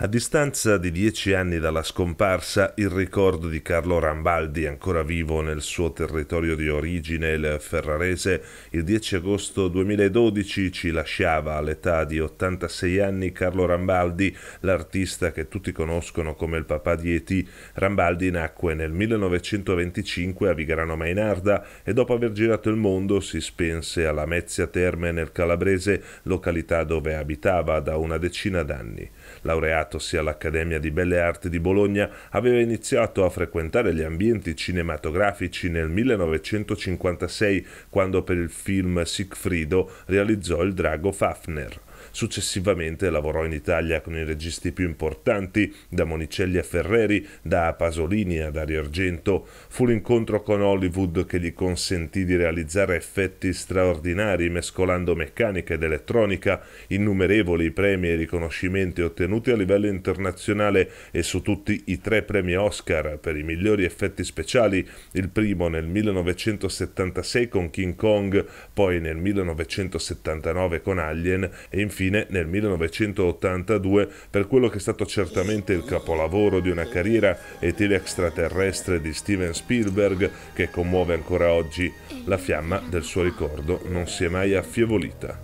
A distanza di dieci anni dalla scomparsa, il ricordo di Carlo Rambaldi, ancora vivo nel suo territorio di origine, il Ferrarese, il 10 agosto 2012 ci lasciava all'età di 86 anni Carlo Rambaldi, l'artista che tutti conoscono come il papà di Eti. Rambaldi nacque nel 1925 a Vigrano Mainarda e dopo aver girato il mondo si spense alla Mezzia Terme nel Calabrese, località dove abitava da una decina d'anni. Laureato laureatosi all'Accademia di Belle Arti di Bologna, aveva iniziato a frequentare gli ambienti cinematografici nel 1956, quando per il film Siegfriedo realizzò il drago Fafner. Successivamente lavorò in Italia con i registi più importanti, da Monicelli a Ferreri, da Pasolini a Dario Argento. Fu l'incontro con Hollywood che gli consentì di realizzare effetti straordinari mescolando meccanica ed elettronica, innumerevoli premi e riconoscimenti ottenuti a livello internazionale e su tutti i tre premi Oscar per i migliori effetti speciali, il primo nel 1976 con King Kong, poi nel 1979 con Alien e infine Infine, nel 1982, per quello che è stato certamente il capolavoro di una carriera etile extraterrestre di Steven Spielberg, che commuove ancora oggi, la fiamma del suo ricordo non si è mai affievolita.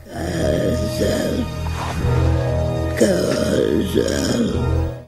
Casa. Casa.